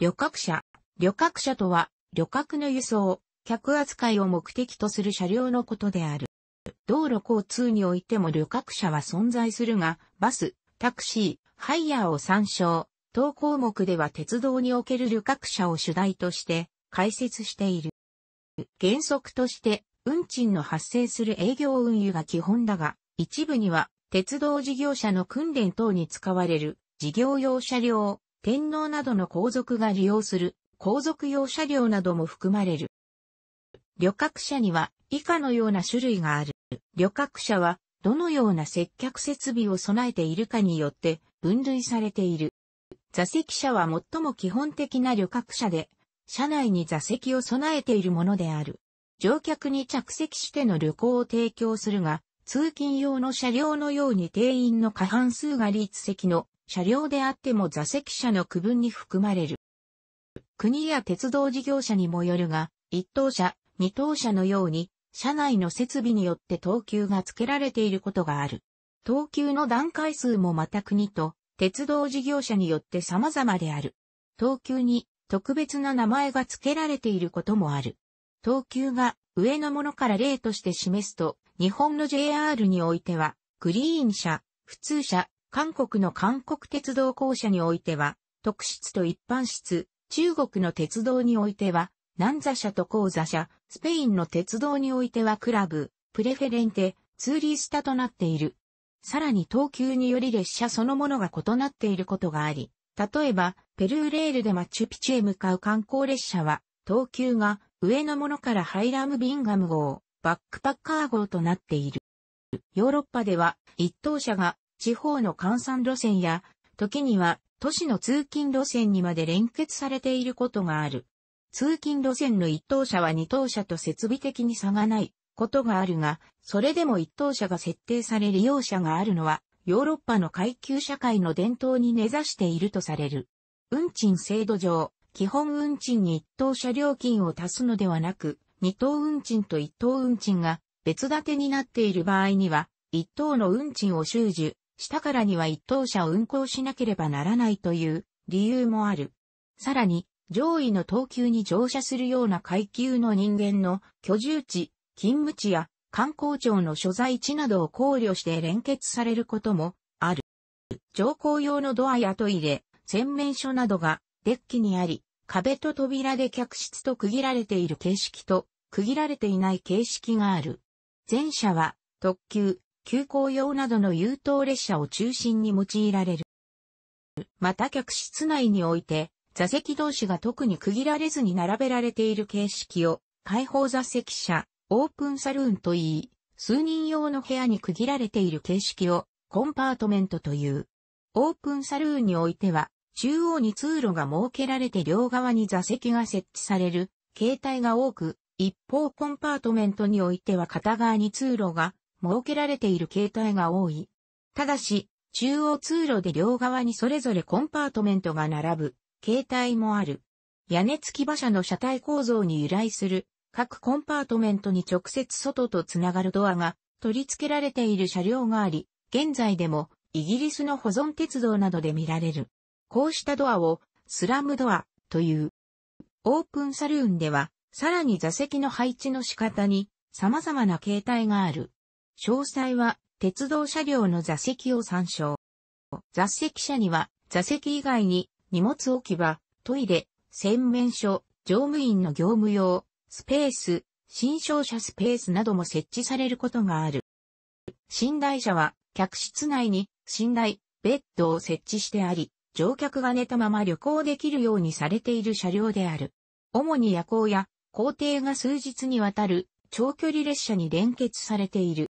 旅客車。旅客車とは、旅客の輸送、客扱いを目的とする車両のことである。道路交通においても旅客車は存在するが、バス、タクシー、ハイヤーを参照。当項目では鉄道における旅客車を主題として解説している。原則として、運賃の発生する営業運輸が基本だが、一部には鉄道事業者の訓練等に使われる事業用車両、天皇などの皇族が利用する皇族用車両なども含まれる。旅客車には以下のような種類がある。旅客車はどのような接客設備を備えているかによって分類されている。座席車は最も基本的な旅客車で、車内に座席を備えているものである。乗客に着席しての旅行を提供するが、通勤用の車両のように定員の過半数が立席の車両であっても座席車の区分に含まれる。国や鉄道事業者にもよるが、一等車、二等車のように、車内の設備によって等級が付けられていることがある。等級の段階数もまた国と鉄道事業者によって様々である。等級に特別な名前が付けられていることもある。等級が上のものから例として示すと、日本の JR においては、グリーン車、普通車、韓国の韓国鉄道公社においては、特室と一般室、中国の鉄道においては、南座社と高座社、スペインの鉄道においてはクラブ、プレフェレンテ、ツーリースタとなっている。さらに等級により列車そのものが異なっていることがあり、例えば、ペルーレールでマチュピチュへ向かう観光列車は、等級が上のものからハイラム・ビンガム号、バックパッカー号となっている。ヨーロッパでは、一等車が地方の換算路線や、時には都市の通勤路線にまで連結されていることがある。通勤路線の一等車は二等車と設備的に差がないことがあるが、それでも一等車が設定され利用者があるのは、ヨーロッパの階級社会の伝統に根ざしているとされる。運賃制度上、基本運賃に一等車料金を足すのではなく、二等運賃と一等運賃が別立てになっている場合には、一等の運賃を収受下からには一等車を運行しなければならないという理由もある。さらに、上位の等級に乗車するような階級の人間の居住地、勤務地や観光庁の所在地などを考慮して連結されることもある。乗降用のドアやトイレ、洗面所などがデッキにあり、壁と扉で客室と区切られている形式と区切られていない形式がある。前者は特急、急行用などの優等列車を中心に用いられる。また客室内において、座席同士が特に区切られずに並べられている形式を、開放座席車、オープンサルーンといい、数人用の部屋に区切られている形式を、コンパートメントという。オープンサルーンにおいては、中央に通路が設けられて両側に座席が設置される、形態が多く、一方コンパートメントにおいては片側に通路が設けられている形態が多い。ただし、中央通路で両側にそれぞれコンパートメントが並ぶ形態もある。屋根付き馬車の車体構造に由来する各コンパートメントに直接外とつながるドアが取り付けられている車両があり、現在でもイギリスの保存鉄道などで見られる。こうしたドアをスラムドアという。オープンサルーンではさらに座席の配置の仕方に様々な形態がある。詳細は鉄道車両の座席を参照。座席車には座席以外に荷物置き場、トイレ、洗面所、乗務員の業務用、スペース、新商車スペースなども設置されることがある。寝台車は客室内に寝台、ベッドを設置してあり、乗客が寝たまま旅行できるようにされている車両である。主に夜行や行程が数日にわたる長距離列車に連結されている。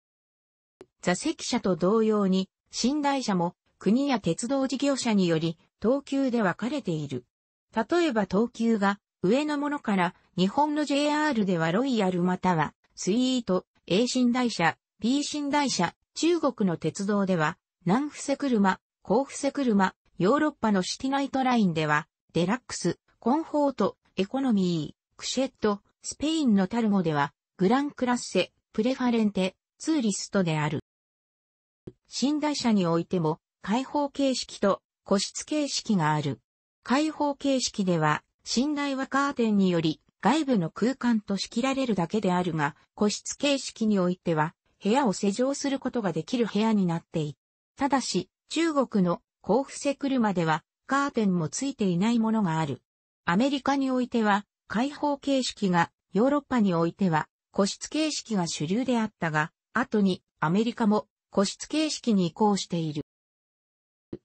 座席車と同様に、寝台車も国や鉄道事業者により、等級で分かれている。例えば等級が上のものから日本の JR ではロイヤルまたはスイート、A 寝台車、B 寝台車、中国の鉄道では南伏車、甲伏車、ヨーロッパのシティナイトラインではデラックス、コンフォート、エコノミー、クシェット、スペインのタルモではグランクラッセ、プレファレンテ、ツーリストである。寝台車においても、開放形式と個室形式がある。開放形式では、寝台はカーテンにより外部の空間と仕切られるだけであるが、個室形式においては、部屋を施錠することができる部屋になっている。ただし、中国の甲府せ車では、カーテンもついていないものがある。アメリカにおいては、開放形式が、ヨーロッパにおいては、個室形式が主流であったが、後にアメリカも個室形式に移行している。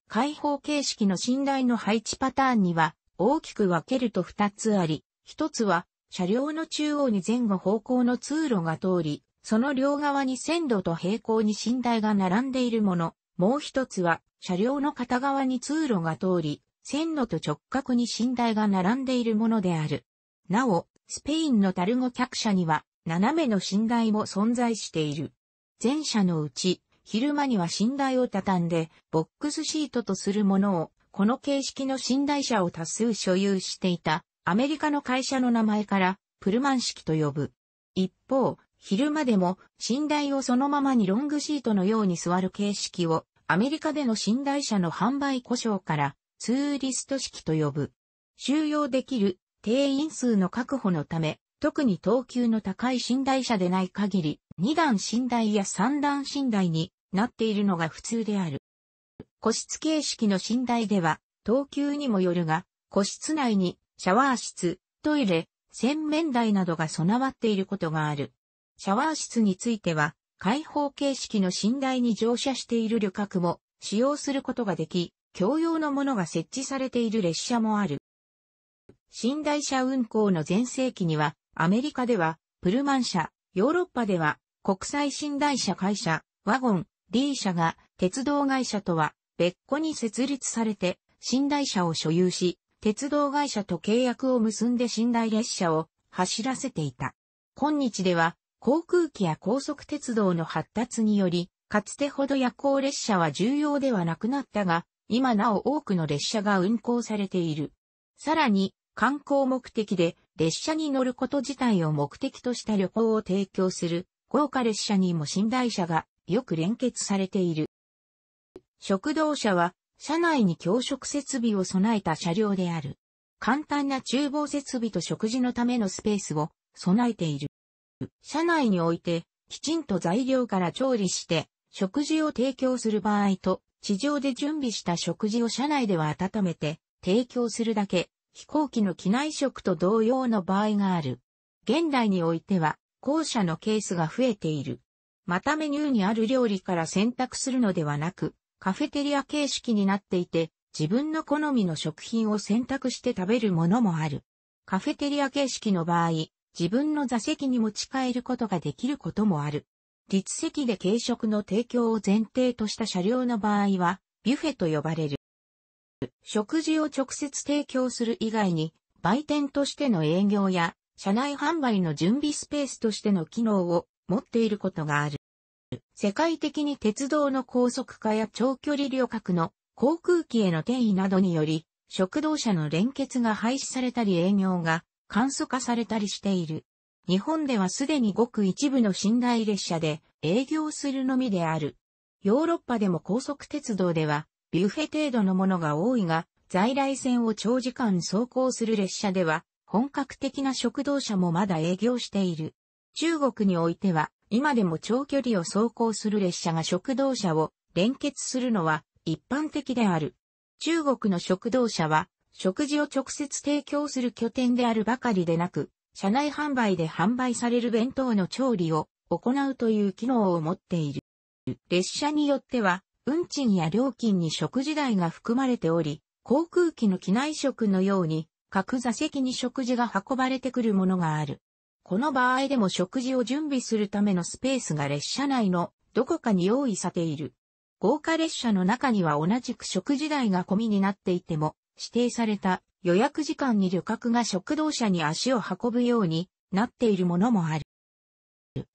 開放形式の寝台の配置パターンには大きく分けると二つあり、一つは車両の中央に前後方向の通路が通り、その両側に線路と平行に寝台が並んでいるもの、もう一つは車両の片側に通路が通り、線路と直角に寝台が並んでいるものである。なお、スペインのタルゴ客車には斜めの寝台も存在している。前者のうち、昼間には寝台を畳んで、ボックスシートとするものを、この形式の寝台車を多数所有していた、アメリカの会社の名前から、プルマン式と呼ぶ。一方、昼間でも、寝台をそのままにロングシートのように座る形式を、アメリカでの寝台車の販売故障から、ツーリスト式と呼ぶ。収容できる定員数の確保のため、特に等級の高い寝台車でない限り、2段寝台や3段寝台になっているのが普通である。個室形式の寝台では、等級にもよるが、個室内にシャワー室、トイレ、洗面台などが備わっていることがある。シャワー室については、開放形式の寝台に乗車している旅客も使用することができ、共用のものが設置されている列車もある。寝台車運行の前世紀には、アメリカでは、プルマン車、ヨーロッパでは、国際寝台車会社、ワゴン、D 社が鉄道会社とは別個に設立されて寝台車を所有し、鉄道会社と契約を結んで寝台列車を走らせていた。今日では航空機や高速鉄道の発達により、かつてほど夜行列車は重要ではなくなったが、今なお多くの列車が運行されている。さらに、観光目的で列車に乗ること自体を目的とした旅行を提供する豪華列車にも寝台車がよく連結されている。食堂車は、車内に教職設備を備えた車両である。簡単な厨房設備と食事のためのスペースを備えている。車内において、きちんと材料から調理して、食事を提供する場合と、地上で準備した食事を車内では温めて、提供するだけ、飛行機の機内食と同様の場合がある。現代においては、後者のケースが増えている。またメニューにある料理から選択するのではなく、カフェテリア形式になっていて、自分の好みの食品を選択して食べるものもある。カフェテリア形式の場合、自分の座席に持ち帰ることができることもある。立席で軽食の提供を前提とした車両の場合は、ビュフェと呼ばれる。食事を直接提供する以外に、売店としての営業や車内販売の準備スペースとしての機能を持っていることがある。世界的に鉄道の高速化や長距離旅客の航空機への転移などにより、食堂車の連結が廃止されたり営業が簡素化されたりしている。日本ではすでにごく一部の寝台列車で営業するのみである。ヨーロッパでも高速鉄道ではビュッフェ程度のものが多いが、在来線を長時間走行する列車では本格的な食堂車もまだ営業している。中国においては、今でも長距離を走行する列車が食堂車を連結するのは一般的である。中国の食堂車は、食事を直接提供する拠点であるばかりでなく、車内販売で販売される弁当の調理を行うという機能を持っている。列車によっては、運賃や料金に食事代が含まれており、航空機の機内食のように各座席に食事が運ばれてくるものがある。この場合でも食事を準備するためのスペースが列車内のどこかに用意されている。豪華列車の中には同じく食事代が込みになっていても、指定された予約時間に旅客が食堂車に足を運ぶようになっているものもある。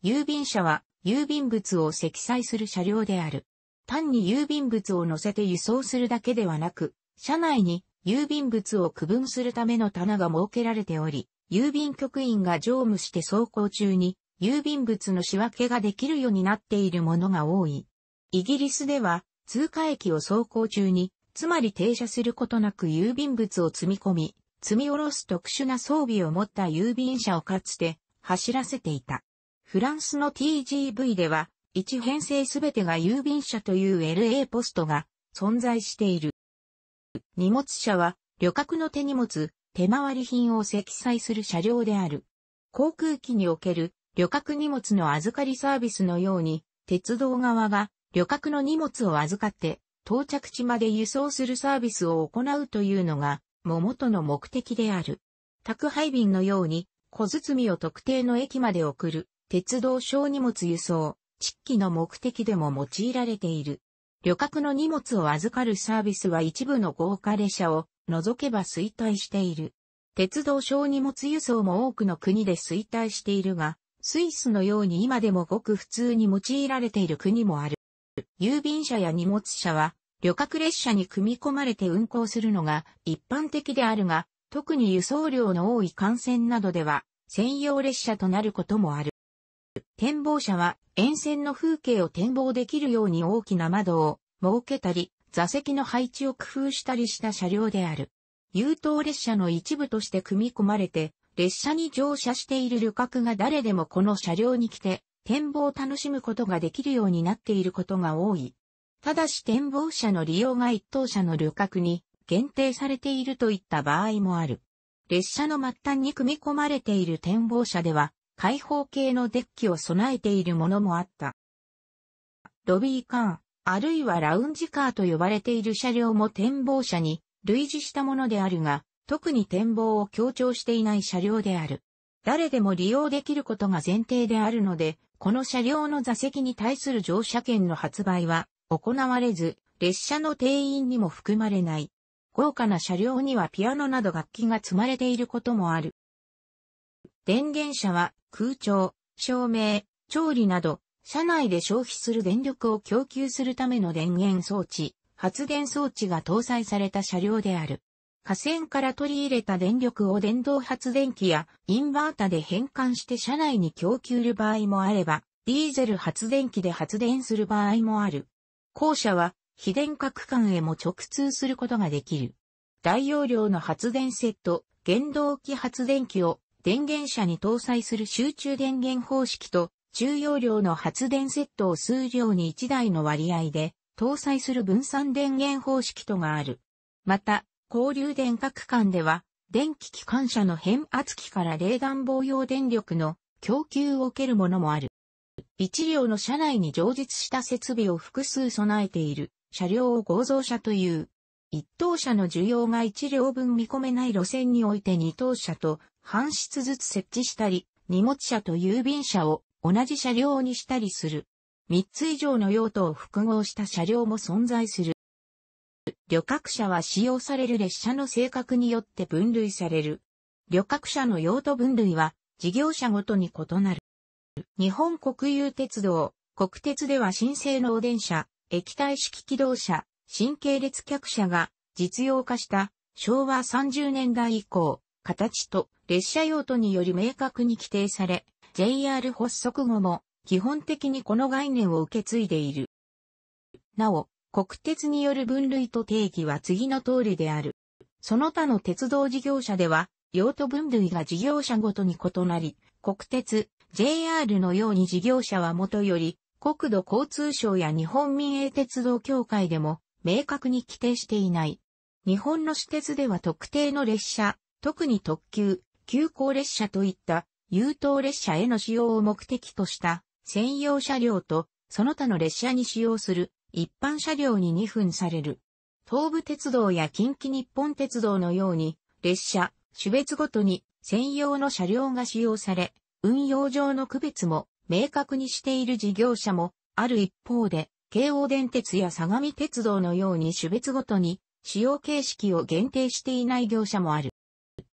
郵便車は郵便物を積載する車両である。単に郵便物を乗せて輸送するだけではなく、車内に郵便物を区分するための棚が設けられており、郵便局員が乗務して走行中に、郵便物の仕分けができるようになっているものが多い。イギリスでは、通過駅を走行中に、つまり停車することなく郵便物を積み込み、積み下ろす特殊な装備を持った郵便車をかつて走らせていた。フランスの TGV では、1編成すべてが郵便車という LA ポストが存在している。荷物車は旅客の手荷物、手回り品を積載する車両である。航空機における旅客荷物の預かりサービスのように、鉄道側が旅客の荷物を預かって到着地まで輸送するサービスを行うというのが、桃との目的である。宅配便のように、小包を特定の駅まで送る、鉄道小荷物輸送、地域の目的でも用いられている。旅客の荷物を預かるサービスは一部の豪華列車を除けば衰退している。鉄道小荷物輸送も多くの国で衰退しているが、スイスのように今でもごく普通に用いられている国もある。郵便車や荷物車は旅客列車に組み込まれて運行するのが一般的であるが、特に輸送量の多い幹線などでは専用列車となることもある。展望車は沿線の風景を展望できるように大きな窓を設けたり、座席の配置を工夫したりした車両である。優等列車の一部として組み込まれて、列車に乗車している旅客が誰でもこの車両に来て、展望を楽しむことができるようになっていることが多い。ただし展望車の利用が一等車の旅客に限定されているといった場合もある。列車の末端に組み込まれている展望車では、開放系のデッキを備えているものもあった。ロビーカー、あるいはラウンジカーと呼ばれている車両も展望車に類似したものであるが、特に展望を強調していない車両である。誰でも利用できることが前提であるので、この車両の座席に対する乗車券の発売は行われず、列車の定員にも含まれない。豪華な車両にはピアノなど楽器が積まれていることもある。電源車は空調、照明、調理など、車内で消費する電力を供給するための電源装置、発電装置が搭載された車両である。河川から取り入れた電力を電動発電機やインバータで変換して車内に供給る場合もあれば、ディーゼル発電機で発電する場合もある。後者は非電化区間へも直通することができる。大容量の発電セット、原動機発電機を電源車に搭載する集中電源方式と中容量の発電セットを数量に1台の割合で搭載する分散電源方式とがある。また、交流電化区間では、電気機関車の変圧器から冷暖房用電力の供給を受けるものもある。1両の車内に常実した設備を複数備えている車両を合造車という。1等車の需要が1両分見込めない路線において2等車と半室ずつ設置したり、荷物車と郵便車を同じ車両にしたりする。3つ以上の用途を複合した車両も存在する。旅客車は使用される列車の性格によって分類される。旅客車の用途分類は事業者ごとに異なる。日本国有鉄道、国鉄では新性能電車、液体式機動車、新系列客車が実用化した昭和30年代以降、形と列車用途により明確に規定され、JR 発足後も基本的にこの概念を受け継いでいる。なお、国鉄による分類と定義は次の通りである。その他の鉄道事業者では、用途分類が事業者ごとに異なり、国鉄、JR のように事業者はもとより、国土交通省や日本民営鉄道協会でも明確に規定していない。日本の私鉄では特定の列車、特に特急、急行列車といった優等列車への使用を目的とした専用車両とその他の列車に使用する一般車両に2分される。東武鉄道や近畿日本鉄道のように列車、種別ごとに専用の車両が使用され、運用上の区別も明確にしている事業者もある一方で、京王電鉄や相模鉄道のように種別ごとに使用形式を限定していない業者もある。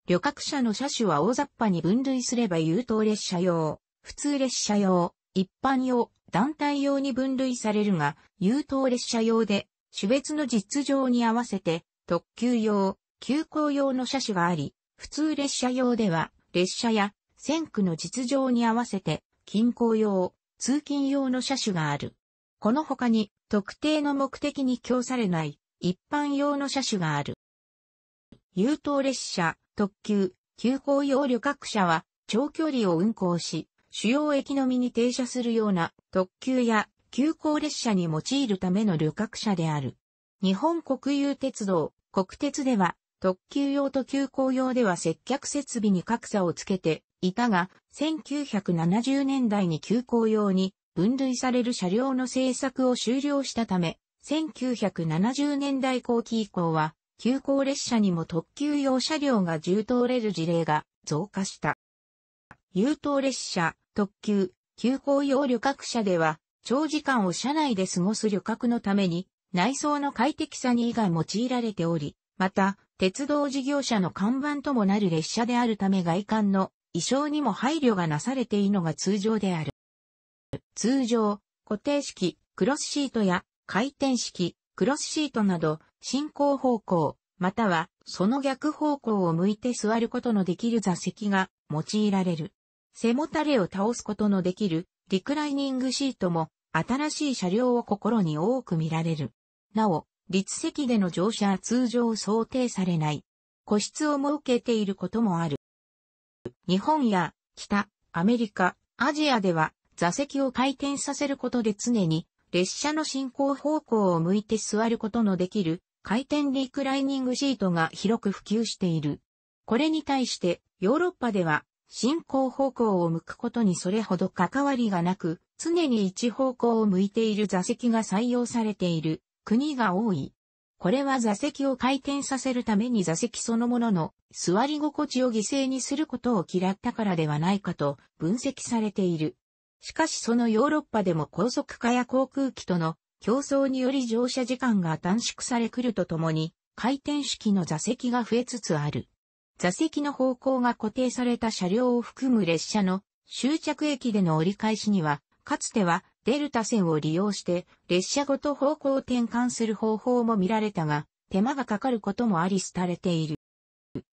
旅客車の車種は大雑把に分類すれば優等列車用、普通列車用、一般用、団体用に分類されるが、優等列車用で、種別の実情に合わせて、特急用、急行用の車種があり、普通列車用では、列車や線区の実情に合わせて、近郊用、通勤用の車種がある。この他に、特定の目的に供されない、一般用の車種がある。優等列車、特急、急行用旅客車は、長距離を運行し、主要駅のみに停車するような特急や急行列車に用いるための旅客車である。日本国有鉄道、国鉄では、特急用と急行用では接客設備に格差をつけていたが、1970年代に急行用に分類される車両の製作を終了したため、1970年代後期以降は急行列車にも特急用車両が充通れる事例が増加した。優等列車、特急、急行用旅客車では、長時間を車内で過ごす旅客のために、内装の快適さに以外用いられており、また、鉄道事業者の看板ともなる列車であるため外観の衣装にも配慮がなされているのが通常である。通常、固定式、クロスシートや回転式、クロスシートなど、進行方向、またはその逆方向を向いて座ることのできる座席が用いられる。背もたれを倒すことのできるリクライニングシートも新しい車両を心に多く見られる。なお、立席での乗車は通常想定されない。個室を設けていることもある。日本や北、アメリカ、アジアでは座席を回転させることで常に列車の進行方向を向いて座ることのできる回転リクライニングシートが広く普及している。これに対してヨーロッパでは進行方向を向くことにそれほど関わりがなく、常に一方向を向いている座席が採用されている国が多い。これは座席を回転させるために座席そのものの座り心地を犠牲にすることを嫌ったからではないかと分析されている。しかしそのヨーロッパでも高速化や航空機との競争により乗車時間が短縮され来るとともに、回転式の座席が増えつつある。座席の方向が固定された車両を含む列車の終着駅での折り返しには、かつてはデルタ線を利用して列車ごと方向を転換する方法も見られたが、手間がかかることもあり廃れている。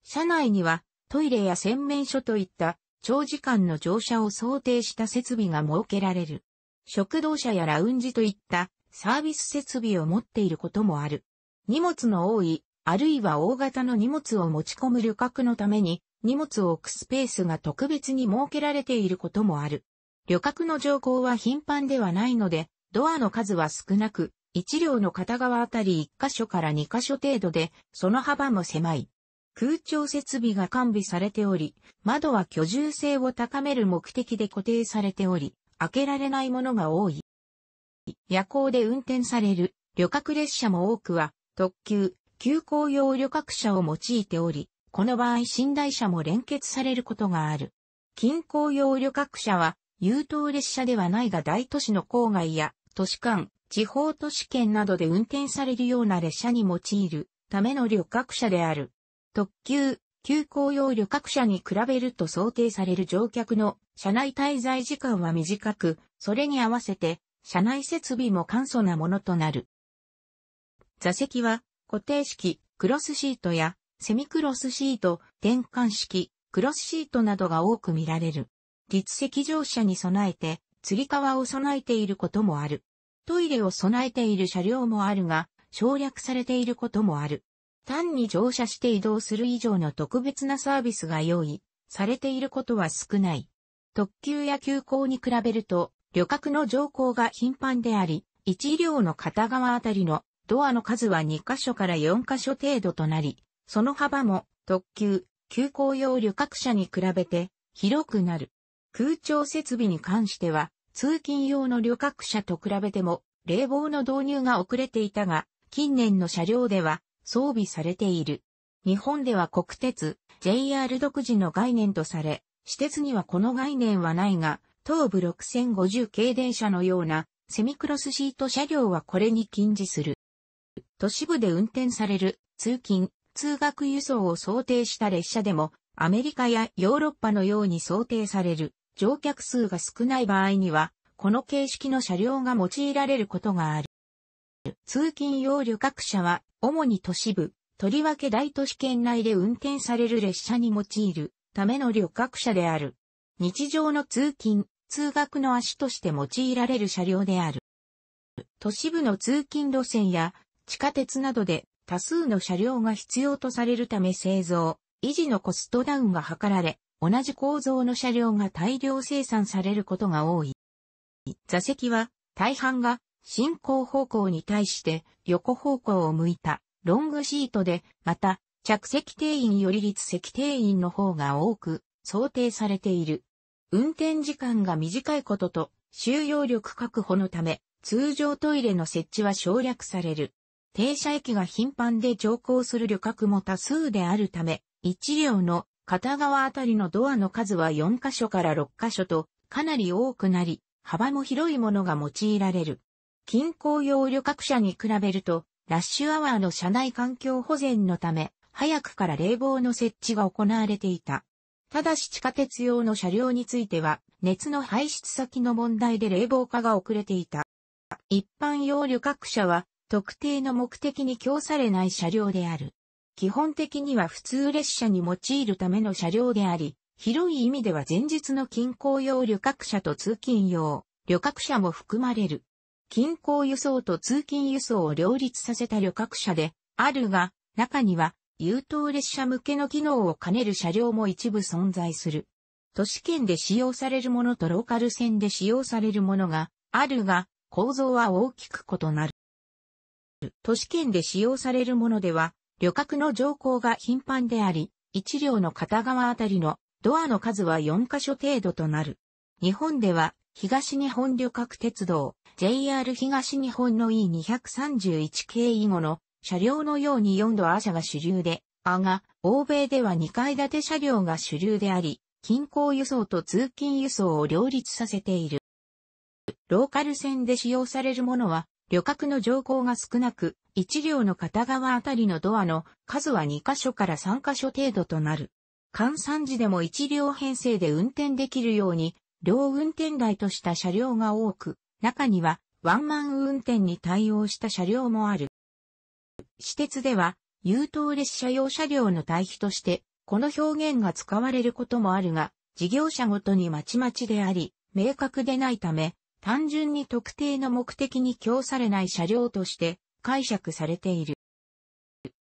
車内にはトイレや洗面所といった長時間の乗車を想定した設備が設けられる。食堂車やラウンジといったサービス設備を持っていることもある。荷物の多い、あるいは大型の荷物を持ち込む旅客のために、荷物を置くスペースが特別に設けられていることもある。旅客の乗降は頻繁ではないので、ドアの数は少なく、1両の片側あたり1箇所から2箇所程度で、その幅も狭い。空調設備が完備されており、窓は居住性を高める目的で固定されており、開けられないものが多い。夜行で運転される旅客列車も多くは特急、急行用旅客車を用いており、この場合寝台車も連結されることがある。近郊用旅客車は優等列車ではないが大都市の郊外や都市間、地方都市圏などで運転されるような列車に用いるための旅客車である。特急、急行用旅客車に比べると想定される乗客の車内滞在時間は短く、それに合わせて車内設備も簡素なものとなる。座席は固定式、クロスシートやセミクロスシート、転換式、クロスシートなどが多く見られる。立席乗車に備えて、吊り革を備えていることもある。トイレを備えている車両もあるが、省略されていることもある。単に乗車して移動する以上の特別なサービスが用意されていることは少ない。特急や急行に比べると旅客の乗降が頻繁であり、1両の片側あたりのドアの数は2カ所から4カ所程度となり、その幅も特急、急行用旅客車に比べて広くなる。空調設備に関しては、通勤用の旅客車と比べても冷房の導入が遅れていたが、近年の車両では装備されている。日本では国鉄、JR 独自の概念とされ、私鉄にはこの概念はないが、東部6050系電車のようなセミクロスシート車両はこれに禁止する。都市部で運転される通勤、通学輸送を想定した列車でもアメリカやヨーロッパのように想定される乗客数が少ない場合にはこの形式の車両が用いられることがある。通勤用旅客車は主に都市部、とりわけ大都市圏内で運転される列車に用いるための旅客車である。日常の通勤、通学の足として用いられる車両である。都市部の通勤路線や地下鉄などで多数の車両が必要とされるため製造、維持のコストダウンが図られ、同じ構造の車両が大量生産されることが多い。座席は大半が進行方向に対して横方向を向いたロングシートで、また着席定員より立席定員の方が多く想定されている。運転時間が短いことと、収容力確保のため、通常トイレの設置は省略される。停車駅が頻繁で乗降する旅客も多数であるため、一両の片側あたりのドアの数は4カ所から6カ所とかなり多くなり、幅も広いものが用いられる。近郊用旅客車に比べると、ラッシュアワーの車内環境保全のため、早くから冷房の設置が行われていた。ただし地下鉄用の車両については、熱の排出先の問題で冷房化が遅れていた。一般用旅客車は、特定の目的に供されない車両である。基本的には普通列車に用いるための車両であり、広い意味では前日の近郊用旅客車と通勤用、旅客車も含まれる。近郊輸送と通勤輸送を両立させた旅客車で、あるが、中には優等列車向けの機能を兼ねる車両も一部存在する。都市圏で使用されるものとローカル線で使用されるものがあるが、構造は大きく異なる。都市圏で使用されるものでは、旅客の乗降が頻繁であり、1両の片側あたりのドアの数は4カ所程度となる。日本では、東日本旅客鉄道、JR 東日本の E231 系以後の車両のように4度ア車が主流で、アが、欧米では2階建て車両が主流であり、近郊輸送と通勤輸送を両立させている。ローカル線で使用されるものは、旅客の乗降が少なく、1両の片側あたりのドアの数は2箇所から3箇所程度となる。換算時でも1両編成で運転できるように、両運転台とした車両が多く、中にはワンマン運転に対応した車両もある。私鉄では、優等列車用車両の対比として、この表現が使われることもあるが、事業者ごとにまちまちであり、明確でないため、単純に特定の目的に供されない車両として解釈されている。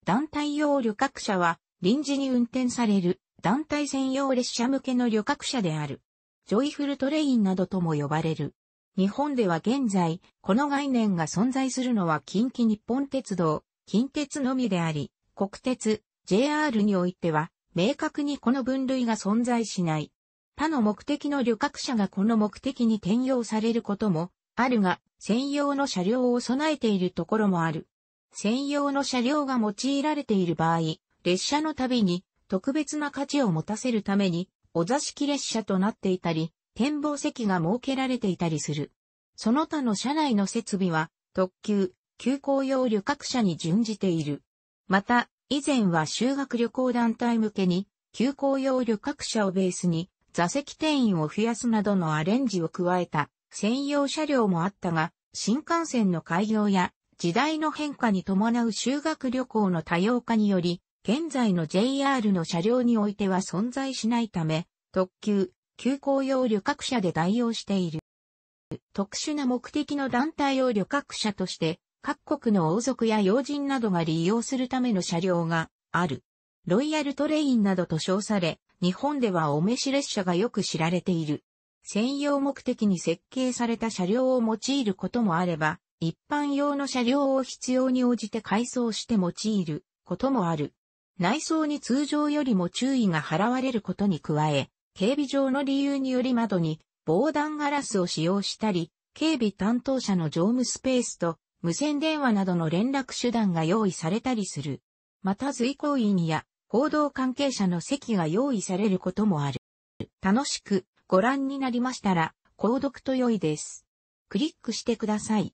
団体用旅客車は臨時に運転される団体専用列車向けの旅客車である。ジョイフルトレインなどとも呼ばれる。日本では現在、この概念が存在するのは近畿日本鉄道、近鉄のみであり、国鉄、JR においては、明確にこの分類が存在しない。他の目的の旅客車がこの目的に転用されることもあるが、専用の車両を備えているところもある。専用の車両が用いられている場合、列車の旅に特別な価値を持たせるために、お座敷列車となっていたり、展望席が設けられていたりする。その他の車内の設備は、特急、休校用旅客車に準じている。また、以前は修学旅行団体向けに、休校用旅客車をベースに、座席定員を増やすなどのアレンジを加えた専用車両もあったが、新幹線の開業や時代の変化に伴う修学旅行の多様化により、現在の JR の車両においては存在しないため、特急、急行用旅客車で代用している。特殊な目的の団体を旅客車として各国の王族や要人などが利用するための車両がある。ロイヤルトレインなどと称され、日本ではお召し列車がよく知られている。専用目的に設計された車両を用いることもあれば、一般用の車両を必要に応じて改装して用いることもある。内装に通常よりも注意が払われることに加え、警備上の理由により窓に防弾ガラスを使用したり、警備担当者の乗務スペースと無線電話などの連絡手段が用意されたりする。また随行員や報道関係者の席が用意されることもある。楽しくご覧になりましたら、購読と良いです。クリックしてください。